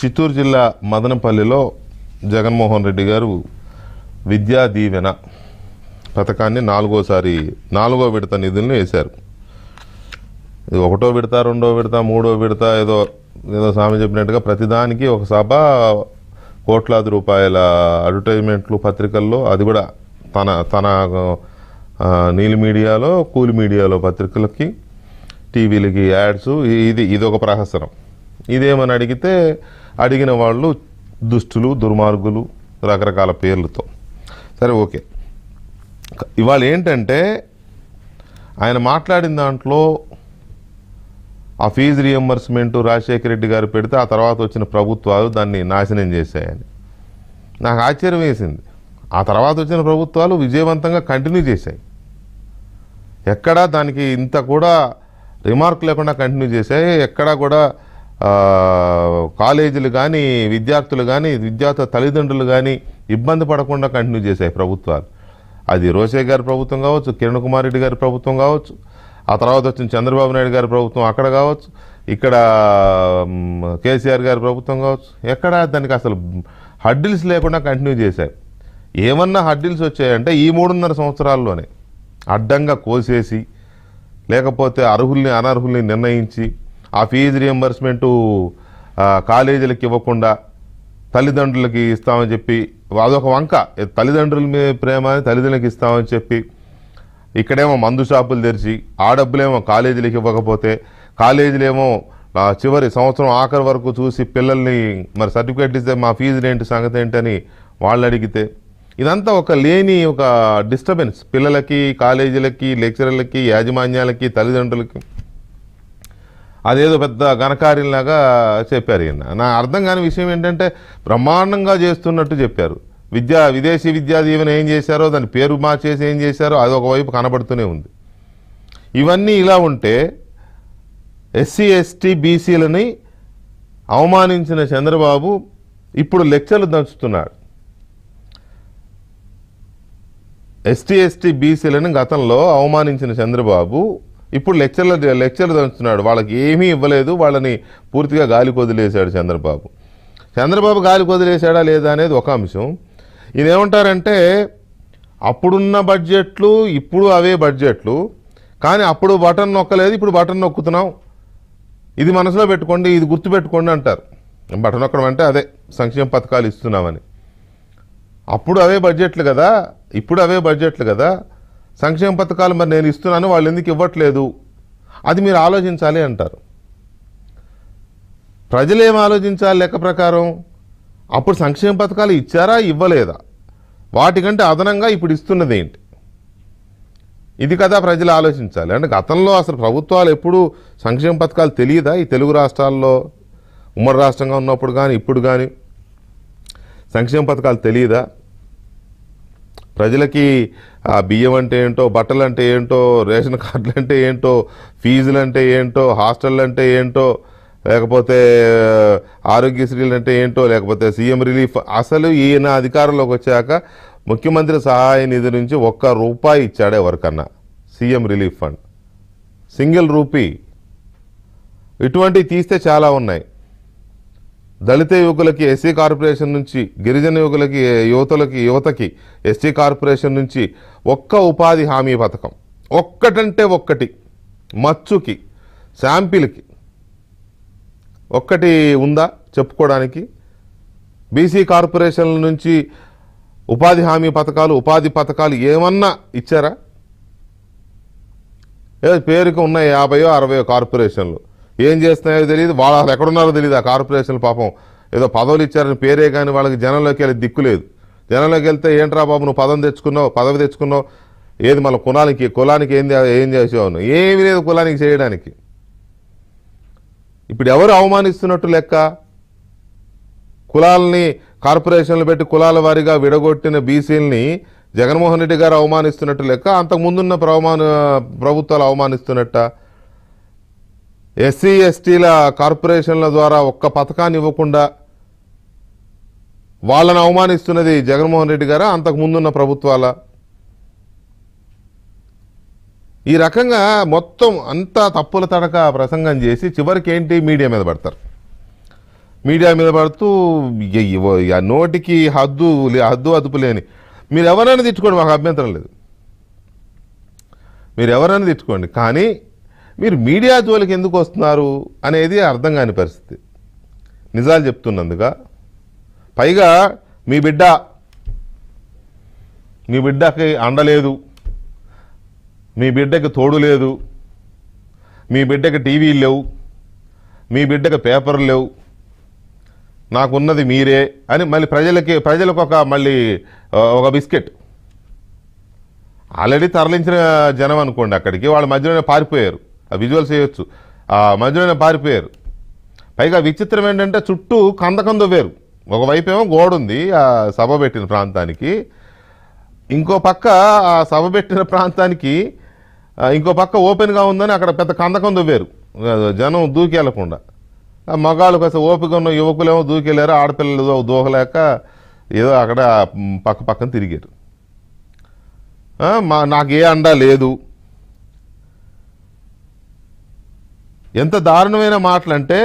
చిత్తూరు జిల్లా మదనపల్లిలో జగన్మోహన్ రెడ్డి గారు విద్యా దీవెన పథకాన్ని నాలుగోసారి నాలుగో విడత నిధులను వేశారు ఇది ఒకటో విడత రెండో విడత మూడో విడత ఏదో ఏదో స్వామి చెప్పినట్టుగా ప్రతిదానికి ఒక సభ కోట్లాది రూపాయల అడ్వర్టైజ్మెంట్లు పత్రికల్లో అది కూడా తన తన నీలి మీడియాలో కూలి మీడియాలో పత్రికలకి టీవీలకి యాడ్స్ ఇది ఇదొక ప్రహసనం ఇదేమని అడిగితే అడిగిన వాళ్ళు దుష్టులు దుర్మార్గులు రకరకాల పేర్లతో సరే ఓకే ఇవాళ ఏంటంటే ఆయన మాట్లాడిన దాంట్లో ఆ ఫీజు రియంబర్స్మెంట్ రాజశేఖర రెడ్డి గారు పెడితే ఆ తర్వాత వచ్చిన ప్రభుత్వాలు దాన్ని నాశనం చేశాయని నాకు ఆశ్చర్యం వేసింది ఆ తర్వాత వచ్చిన ప్రభుత్వాలు విజయవంతంగా కంటిన్యూ చేశాయి ఎక్కడా దానికి ఇంత కూడా రిమార్క్ లేకుండా కంటిన్యూ చేశాయి ఎక్కడా కూడా కాలేజీలు కానీ విద్యార్థులు కానీ విద్యార్థుల తల్లిదండ్రులు కానీ ఇబ్బంది పడకుండా కంటిన్యూ చేశాయి ప్రభుత్వాలు అది రోసే గారి ప్రభుత్వం కావచ్చు కిరణ్ కుమార్ రెడ్డి గారి ప్రభుత్వం కావచ్చు ఆ తర్వాత వచ్చిన చంద్రబాబు నాయుడు గారి ప్రభుత్వం అక్కడ కావచ్చు ఇక్కడ కేసీఆర్ గారి ప్రభుత్వం కావచ్చు ఎక్కడ దానికి అసలు హడ్డిల్స్ లేకుండా కంటిన్యూ చేశాయి ఏమన్నా హడ్డిల్స్ వచ్చాయంటే ఈ మూడున్నర సంవత్సరాల్లోనే అడ్డంగా కోసేసి లేకపోతే అర్హుల్ని అనర్హుల్ని నిర్ణయించి ఆ ఫీజు రియంబర్స్మెంటు కాలేజీలకు ఇవ్వకుండా తల్లిదండ్రులకి ఇస్తామని చెప్పి అదొక వంక తల్లిదండ్రుల మీద ప్రేమ తల్లిదండ్రులకు ఇస్తామని చెప్పి ఇక్కడేమో మందు షాపులు తెరిచి ఆ డబ్బులేమో కాలేజీలకు ఇవ్వకపోతే కాలేజీలేమో చివరి సంవత్సరం ఆఖరి వరకు చూసి పిల్లల్ని మరి సర్టిఫికేట్ ఇస్తే మా ఫీజులు ఏంటి సంగతి ఏంటని వాళ్ళు అడిగితే ఇదంతా ఒక లేని ఒక డిస్టర్బెన్స్ పిల్లలకి కాలేజీలకి లెక్చరర్లకి యాజమాన్యాలకి తల్లిదండ్రులకి అదేదో పెద్ద ఘనకార్యంలాగా చెప్పారు ఈయన నా అర్థం కాని విషయం ఏంటంటే బ్రహ్మాండంగా చేస్తున్నట్టు చెప్పారు విద్యా విదేశీ విద్యా దీవెన ఏం చేశారో దాని పేరు మార్చేసి ఏం చేశారో అది ఒకవైపు కనబడుతూనే ఉంది ఇవన్నీ ఇలా ఉంటే ఎస్సీ ఎస్టీ బీసీలని అవమానించిన చంద్రబాబు ఇప్పుడు లెక్చర్లు దంచుతున్నాడు ఎస్టీ ఎస్టీ బీసీలను గతంలో అవమానించిన చంద్రబాబు ఇప్పుడు లెక్చర్ల లెక్చర్ దంచుతున్నాడు వాళ్ళకి ఏమీ ఇవ్వలేదు వాళ్ళని పూర్తిగా గాలి కొదిలేశాడు చంద్రబాబు చంద్రబాబు గాలి కొదిలేశాడా లేదా అనేది ఒక అంశం ఇదేమంటారంటే అప్పుడున్న బడ్జెట్లు ఇప్పుడు అవే బడ్జెట్లు కానీ అప్పుడు బటన్ నొక్కలేదు ఇప్పుడు బటన్ నొక్కుతున్నాం ఇది మనసులో పెట్టుకోండి ఇది గుర్తుపెట్టుకోండి అంటారు బటన్ నొక్కడం అంటే అదే సంక్షేమ పథకాలు ఇస్తున్నామని అప్పుడు అవే బడ్జెట్లు కదా ఇప్పుడు అవే బడ్జెట్లు కదా సంక్షేమ పథకాలు మరి నేను ఇస్తున్నాను వాళ్ళు ఎందుకు ఇవ్వట్లేదు అది మీరు ఆలోచించాలి అంటారు ప్రజలేం ఆలోచించాలి లెక్క ప్రకారం అప్పుడు సంక్షేమ పథకాలు ఇచ్చారా ఇవ్వలేదా వాటికంటే అదనంగా ఇప్పుడు ఇస్తున్నది ఏంటి ఇది కదా ప్రజలు ఆలోచించాలి అంటే గతంలో అసలు ప్రభుత్వాలు ఎప్పుడూ సంక్షేమ పథకాలు తెలియదా ఈ తెలుగు రాష్ట్రాల్లో ఉమ్మడి రాష్ట్రంగా ఉన్నప్పుడు కానీ ఇప్పుడు కానీ సంక్షేమ పథకాలు తెలియదా ప్రజలకి ఆ బియ్యం అంటే ఏంటో బట్టలు అంటే ఏంటో రేషన్ కార్డులు అంటే ఏంటో ఫీజులు అంటే ఏంటో హాస్టల్ అంటే ఏంటో లేకపోతే ఆరోగ్యశ్రీలు అంటే ఏంటో లేకపోతే సీఎం రిలీఫ్ అసలు ఈయన అధికారంలోకి వచ్చాక ముఖ్యమంత్రి సహాయ నిధి నుంచి ఒక్క రూపాయి ఇచ్చాడు ఎవరికన్నా CM relief fund single rupee ఇటువంటివి తీస్తే చాలా ఉన్నాయి దళిత యువకులకి ఎస్సీ కార్పొరేషన్ నుంచి గిరిజన యువకులకి యువతలకి యువతకి ఎస్టీ కార్పొరేషన్ నుంచి ఒక్క ఉపాధి హామీ పథకం ఒక్కటంటే ఒక్కటి మచ్చుకి శాంపిల్కి ఒక్కటి ఉందా చెప్పుకోవడానికి బీసీ కార్పొరేషన్ల నుంచి ఉపాధి హామీ పథకాలు ఉపాధి పథకాలు ఏమన్నా ఇచ్చారా పేరుకు ఉన్న యాభయో అరవయో కార్పొరేషన్లు ఏం చేస్తున్నాయో తెలియదు వాళ్ళు అసలు ఎక్కడున్నారో తెలియదు ఆ కార్పొరేషన్లు పాపం ఏదో పదవులు ఇచ్చారని పేరే కానీ వాళ్ళకి జనంలోకి వెళ్ళి దిక్కు లేదు జనంలోకి వెళ్తే ఏంట్రా బాబు నువ్వు పదం తెచ్చుకున్నావు పదవి తెచ్చుకున్నావు ఏది మళ్ళీ కులానికి కులానికి ఏం ఏం చేసావు ఏమి లేదు కులానికి చేయడానికి ఇప్పుడు ఎవరు అవమానిస్తున్నట్టు లెక్క కులాలని కార్పొరేషన్లు పెట్టి కులాల వారిగా విడగొట్టిన బీసీలని జగన్మోహన్ రెడ్డి గారు అవమానిస్తున్నట్టు లెక్క అంతకుముందున్న ప్రవమాన ప్రభుత్వాలు అవమానిస్తున్నట్ట ఎస్సీ ఎస్టీల కార్పొరేషన్ల ద్వారా ఒక్క పథకాన్ని ఇవ్వకుండా వాళ్ళని అవమానిస్తున్నది జగన్మోహన్ రెడ్డి గారా అంతకు ముందున్న ప్రభుత్వాల ఈ రకంగా మొత్తం అంతా తప్పుల తడక ప్రసంగం చేసి చివరికి ఏంటి మీడియా మీద పడతారు మీడియా మీద పడుతూ నోటికి హద్దు హద్దు అదుపు లేని మీరు ఎవరైనా తిట్టుకోండి మాకు అభ్యంతరం లేదు మీరు ఎవరైనా తిట్టుకోండి కానీ మీరు మీడియా జోలికి ఎందుకు వస్తున్నారు అనేది అర్థం కాని పరిస్థితి నిజాలు చెప్తున్నందుగా పైగా మీ బిడ్డ మీ బిడ్డకి అండలేదు మీ బిడ్డకి తోడు లేదు మీ బిడ్డకి టీవీలు లేవు మీ బిడ్డకి పేపర్లు లేవు నాకున్నది మీరే అని మళ్ళీ ప్రజలకి ప్రజలకు ఒక మళ్ళీ ఒక బిస్కెట్ ఆల్రెడీ తరలించిన జనం అనుకోండి అక్కడికి వాళ్ళ మధ్యలోనే పారిపోయారు ఆ విజువల్స్ చేయొచ్చు ఆ మధ్యలోనే పారిపోయారు పైగా విచిత్రం ఏంటంటే చుట్టూ కందకంద వేరు ఒకవైపు ఏమో గోడ ఉంది ఆ సభ పెట్టిన ప్రాంతానికి ఇంకో పక్క ఆ సభ పెట్టిన ప్రాంతానికి ఇంకో పక్క ఓపెన్గా ఉందని అక్కడ పెద్ద కందకం దువ్వారు జనం దూకెళ్లకుండా మగాళ్ళు కాస్త ఓపిక ఉన్న యువకులేమో దూకెళ్ళారు ఆడపిల్లలు దూకలేక ఏదో అక్కడ పక్క పక్కన తిరిగారు మా నాకు ఏ అండా లేదు ఎంత దారుణమైన మాటలంటే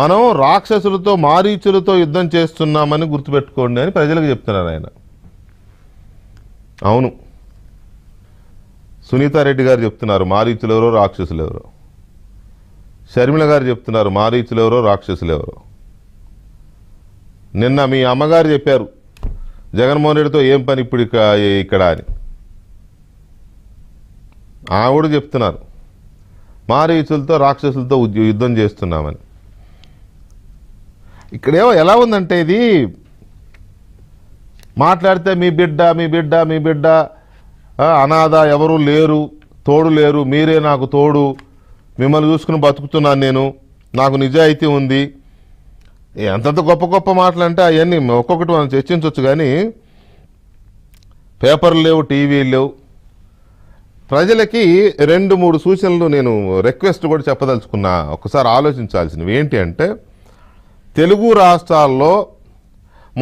మనం రాక్షసులతో మారీచులతో యుద్ధం చేస్తున్నామని గుర్తుపెట్టుకోండి అని ప్రజలకు చెప్తున్నారు ఆయన అవును సునీతారెడ్డి గారు చెప్తున్నారు మారీచులు ఎవరో రాక్షసులు ఎవరో షర్మిల గారు చెప్తున్నారు మారీచులు ఎవరో రాక్షసులు ఎవరో నిన్న మీ అమ్మగారు చెప్పారు జగన్మోహన్ రెడ్డితో ఏం పని ఇప్పుడు ఇక్కడ అని ఆవిడ చెప్తున్నారు మారీచులతో రాక్షసులతో యుద్ధం చేస్తున్నామని ఇక్కడేమో ఎలా ఉందంటే ఇది మాట్లాడితే మీ బిడ్డ మీ బిడ్డ మీ బిడ్డ అనాథ ఎవరు లేరు తోడు లేరు మీరే నాకు తోడు మిమ్మల్ని చూసుకుని బతుకుతున్నాను నేను నాకు నిజాయితీ ఉంది ఎంతంత గొప్ప గొప్ప మాటలు అంటే అవన్నీ ఒక్కొక్కటి మనం చర్చించవచ్చు కానీ పేపర్లు లేవు టీవీలు లేవు ప్రజలకి రెండు మూడు సూచనలు నేను రిక్వెస్ట్ కూడా చెప్పదలుచుకున్నా ఒకసారి ఆలోచించాల్సినవి ఏంటి అంటే తెలుగు రాష్ట్రాల్లో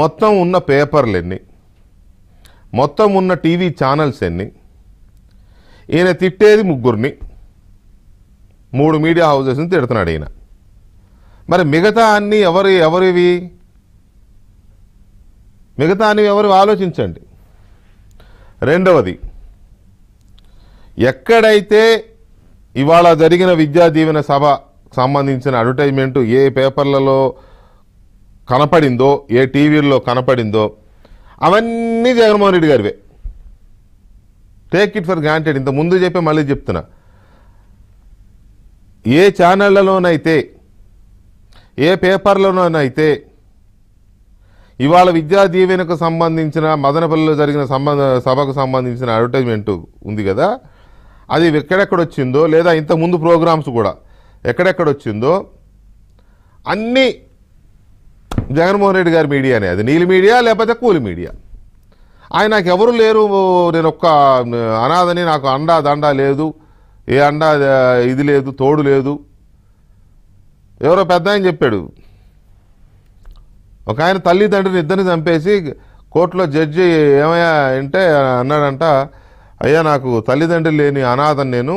మొత్తం ఉన్న పేపర్లు ఎన్ని మొత్తం ఉన్న టీవీ ఛానల్స్ ఎన్ని ఈయన తిట్టేది ముగ్గురిని మూడు మీడియా హౌజెస్ని తిడుతున్నాడు ఈయన మరి మిగతా అన్నీ ఎవరి ఎవరివి మిగతా అన్నీ ఎవరు ఆలోచించండి రెండవది ఎక్కడైతే ఇవాళ జరిగిన విద్యా దీవెన సభ సంబంధించిన అడ్వర్టైజ్మెంటు ఏ పేపర్లలో కనపడిందో ఏ టీవీల్లో కనపడిందో అవన్నీ జగన్మోహన్ రెడ్డి గారివే టేక్ ఇట్ ఫర్ గ్రాంటెడ్ ఇంత ముందు చెప్పి మళ్ళీ చెప్తున్నా ఏ ఛానళ్లలోనైతే ఏ పేపర్లలోనైతే ఇవాళ విద్యా దీవెనకు సంబంధించిన మదనపల్లిలో జరిగిన సంబంధ సభకు సంబంధించిన అడ్వర్టైజ్మెంట్ ఉంది కదా అది ఎక్కడెక్కడ వచ్చిందో లేదా ఇంతకుముందు ప్రోగ్రామ్స్ కూడా ఎక్కడెక్కడ వచ్చిందో అన్నీ జగన్మోహన్ రెడ్డి గారి మీడియానే అది నీలి మీడియా లేకపోతే కూలి మీడియా ఆయన నాకు ఎవరు లేరు నేను ఒక్క అనాథని నాకు అండా దండా లేదు ఏ అండా ఇది లేదు తోడు లేదు ఎవరో పెద్ద ఆయన చెప్పాడు ఒక ఆయన తల్లిదండ్రుని ఇద్దరిని చంపేసి కోర్టులో జడ్జి ఏమయ్యా అంటే అన్నాడంట అయ్యా నాకు తల్లిదండ్రులు లేని అనాథం నేను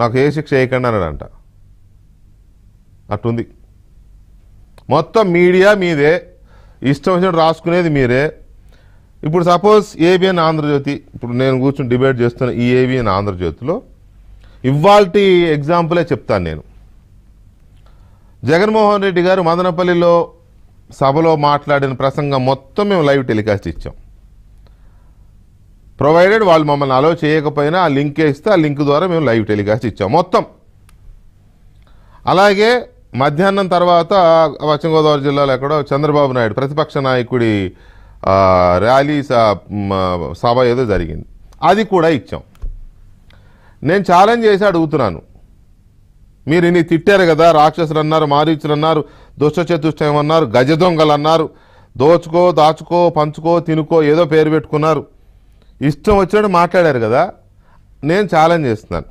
నాకు ఏ శిక్ష వేయకండి అన్నాడంట అట్టుంది మొత్తం మీడియా మీదే ఇష్టం వచ్చినట్టు రాసుకునేది మీరే ఇప్పుడు సపోజ్ ఏబిఎన్ ఆంధ్రజ్యోతి ఇప్పుడు నేను కూర్చొని డిబేట్ చేస్తున్న ఈ ఏబిఎన్ ఆంధ్రజ్యోతిలో ఇవాల్టి ఎగ్జాంపులే చెప్తాను నేను జగన్మోహన్ రెడ్డి గారు మదనపల్లిలో సభలో మాట్లాడిన ప్రసంగం మొత్తం మేము లైవ్ టెలికాస్ట్ ఇచ్చాం ప్రొవైడెడ్ వాళ్ళు మమ్మల్ని అలో చేయకపోయినా ఆ లింక్ ఇస్తే ఆ లింక్ ద్వారా మేము లైవ్ టెలికాస్ట్ ఇచ్చాం మొత్తం అలాగే మధ్యాహ్నం తర్వాత పశ్చిమ గోదావరి జిల్లాలో ఎక్కడో చంద్రబాబు నాయుడు ప్రతిపక్ష నాయకుడి ర్యాలీ సభ ఏదో జరిగింది అది కూడా ఇచ్చాం నేను ఛాలెంజ్ చేసి అడుగుతున్నాను మీరు ఇన్ని తిట్టారు కదా రాక్షసులు అన్నారు మారీచులు అన్నారు దుష్టచతుష్టయం అన్నారు గజ దొంగలు అన్నారు దోచుకో దాచుకో పంచుకో తినుకో ఏదో పేరు పెట్టుకున్నారు ఇష్టం వచ్చినట్టు మాట్లాడారు కదా నేను ఛాలెంజ్ చేస్తున్నాను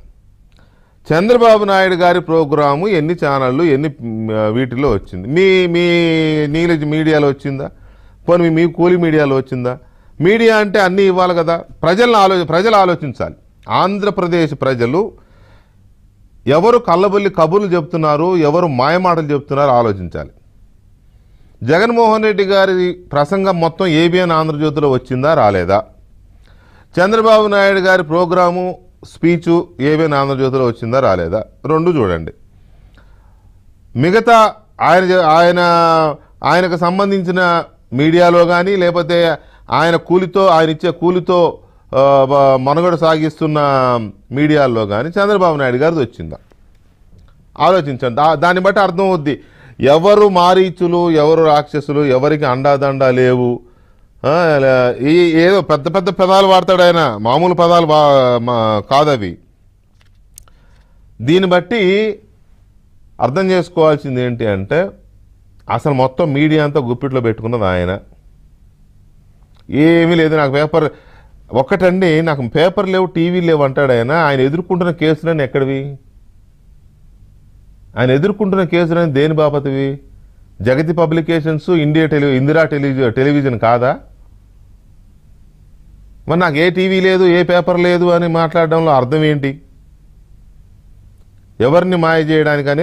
చంద్రబాబు నాయుడు గారి ప్రోగ్రాము ఎన్ని ఛానళ్ళు ఎన్ని వీటిలో వచ్చింది మీ మీ నీలజ్ మీడియాలో వచ్చిందా పోనీ మీ కూలి మీడియాలో వచ్చిందా మీడియా అంటే అన్నీ ఇవ్వాలి కదా ప్రజలను ఆలో ప్రజలు ఆలోచించాలి ఆంధ్రప్రదేశ్ ప్రజలు ఎవరు కళ్ళబొల్లి కబుర్లు చెప్తున్నారు ఎవరు మాయమాటలు చెప్తున్నారు ఆలోచించాలి జగన్మోహన్ రెడ్డి గారి ప్రసంగం మొత్తం ఏబిఎన్ ఆంధ్రజ్యోతిలో వచ్చిందా రాలేదా చంద్రబాబు నాయుడు గారి ప్రోగ్రాము స్పీచు ఏవైనా ఆంధ్రజ్యోతిలో వచ్చిందా రాలేదా రెండు చూడండి మిగతా ఆయన ఆయన ఆయనకు సంబంధించిన మీడియాలో కానీ లేకపోతే ఆయన కూలితో ఆయన ఇచ్చే కూలితో మనుగడ సాగిస్తున్న మీడియాల్లో కానీ చంద్రబాబు నాయుడు గారిది వచ్చిందా ఆలోచించండి దాన్ని బట్టి అర్థం అవుద్ది ఎవరు మారీచులు ఎవరు రాక్షసులు ఎవరికి అండాదండా లేవు ఏదో పెద్ద పెద్ద పదాలు వాడతాడు ఆయన మామూలు పదాలు కాదవి దీన్ని బట్టి అర్థం చేసుకోవాల్సింది ఏంటి అంటే అసలు మొత్తం మీడియా అంతా గుప్పిట్లో పెట్టుకున్నది ఆయన ఏమీ లేదు నాకు పేపర్ ఒక్కటండి నాకు పేపర్ లేవు టీవీ లేవు అంటాడు ఆయన ఆయన ఎదుర్కొంటున్న కేసులని ఎక్కడివి ఆయన ఎదుర్కొంటున్న కేసులని దేని బాపతివి జగతి పబ్లికేషన్స్ ఇండియా టెలి ఇందిరా టెలివిజన్ టెలివిజన్ కాదా మరి నాకు ఏ టీవీ లేదు ఏ పేపర్ లేదు అని మాట్లాడడంలో అర్థం ఏంటి ఎవరిని మాయ చేయడానికనే